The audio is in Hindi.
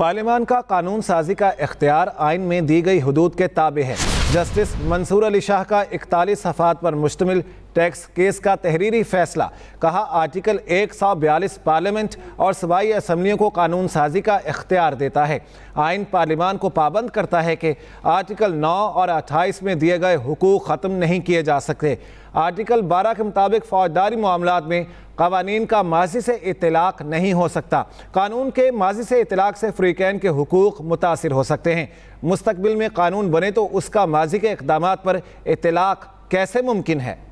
पार्लियामान का कानून साजी का इख्तियार आइन में दी गई हदूद के ताबे है जस्टिस मंसूर अली शाह का इकतालीस सफात पर मुश्तमिल टैक्स केस का तहरीरी फैसला कहा आर्टिकल एक सौ बयालीस पार्लियामेंट और सूबाई असम्बलियों को कानून साजी का इख्तियार देता है आइन पार्लियामान को पाबंद करता है कि आर्टिकल नौ और अट्ठाईस में दिए गए हकूक ख़त्म नहीं किए जा सकते आर्टिकल बारह के मुताबिक फौजदारी मामला में कवानीन का माजी से इतलाक नहीं हो सकता कानून के माजी से इतलाक से फ्रीकैन के हकूक़ मुतासर हो सकते हैं मुस्तबिल में कानून बने तो उसका माजी के इकदाम पर इतलाक कैसे मुमकिन है